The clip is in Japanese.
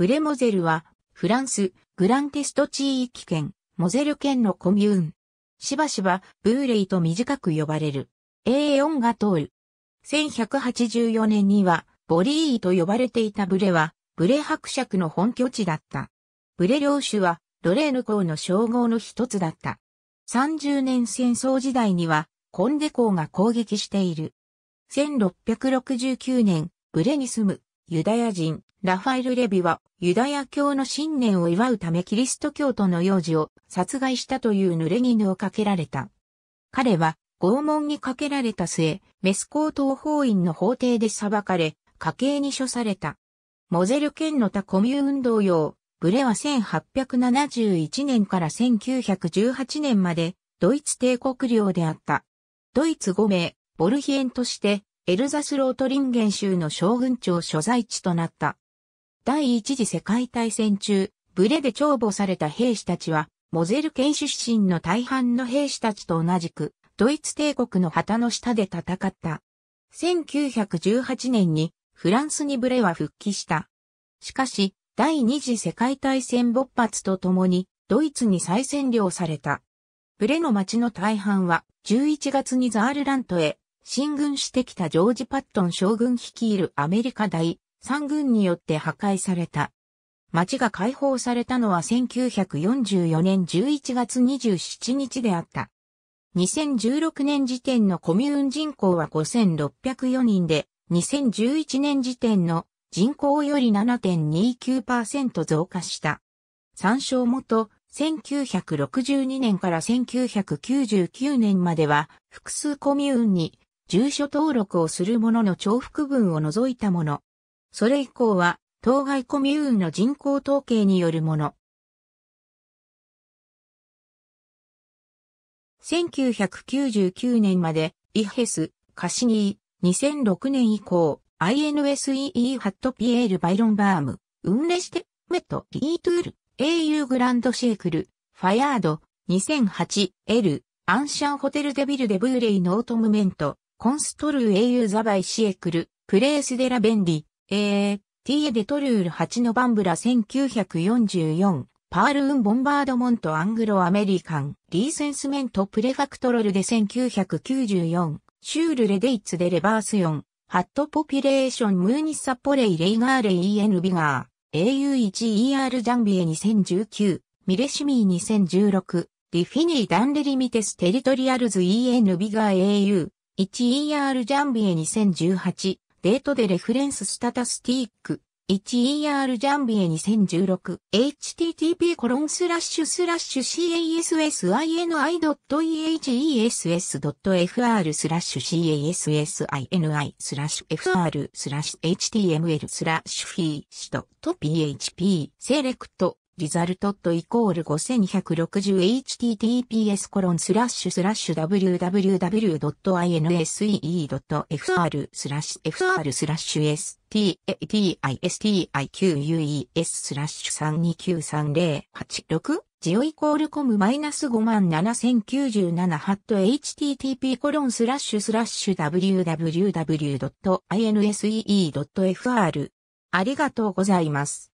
ブレモゼルは、フランス、グランテスト地域圏、モゼル県のコミューン。しばしば、ブーレイと短く呼ばれる。エーオンが通る。1184年には、ボリーイと呼ばれていたブレは、ブレ伯爵の本拠地だった。ブレ領主は、ドレーヌ公の称号の一つだった。30年戦争時代には、コンデ公が攻撃している。1669年、ブレに住むユダヤ人、ラファエル・レビは、ユダヤ教の信念を祝うためキリスト教徒の幼児を殺害したという濡れ衣をかけられた。彼は、拷問にかけられた末、メスコー東法院の法廷で裁かれ、家計に処された。モゼル県の他コミュ運動用、ブレは1871年から1918年まで、ドイツ帝国領であった。ドイツ5名、ボルヒエンとして、エルザスロートリンゲン州の将軍庁所在地となった。第一次世界大戦中、ブレで重簿された兵士たちは、モゼル県出身の大半の兵士たちと同じく、ドイツ帝国の旗の下で戦った。1918年にフランスにブレは復帰した。しかし、第二次世界大戦勃発とともに、ドイツに再占領された。ブレの町の大半は、11月にザールラントへ、進軍してきたジョージ・パットン将軍率いるアメリカ大三軍によって破壊された。町が解放されたのは1944年11月27日であった。2016年時点のコミューン人口は5604人で、2011年時点の人口より7.29%増加した。参照元、1962年から1999年までは、複数コミューンに住所登録をするものの重複分を除いたもの。それ以降は、当該コミューンの人口統計によるもの。1999年まで、イヘス、カシニー、2006年以降、INSEE ハットピエール・バイロンバーム、ウンレシテ、メット、リートゥール、au グランドシェークル、ファヤード、2008、L、アンシャンホテルデビルデブーレイノートムメント、コンストル au ザバイシェイクル、プレースデラベンディ、えー、テデトルール8のバンブラ1944、パール・ーン・ボンバードモント・アングロ・アメリカン、リーセンスメント・プレファクトロルで1994、シュール・レデイツ・デ・レバース4、ハット・ポピュレーション・ムーニッサ・ポレイ・レイガーレ・イエヌ・ビガー、AU1ER・ ジャンビエ2019、ミレシミー2016、ディフィニー・ダンレ・リミテス・テリトリアルズ・ e エビガー AU、1ER・ ジャンビエ2018、デートでレフレンススタタスティック、1ER ジャンビエ 2016http コロンスラッシュスラッシュ casini.ehess.fr s スラッシュ casini スラッシュ fr スラッシュ html スラッシュフィーシトと php セレクトリザルトットイコール 5260https コロンスラッシュスラッシュ www.insee.fr スラッシュ fr スラッシュ statistiques スラッシュ329308ジオイコールコムマイナス5万7097ハット http コロンスラッシュスラッシュ www.insee.fr ありがとうございます。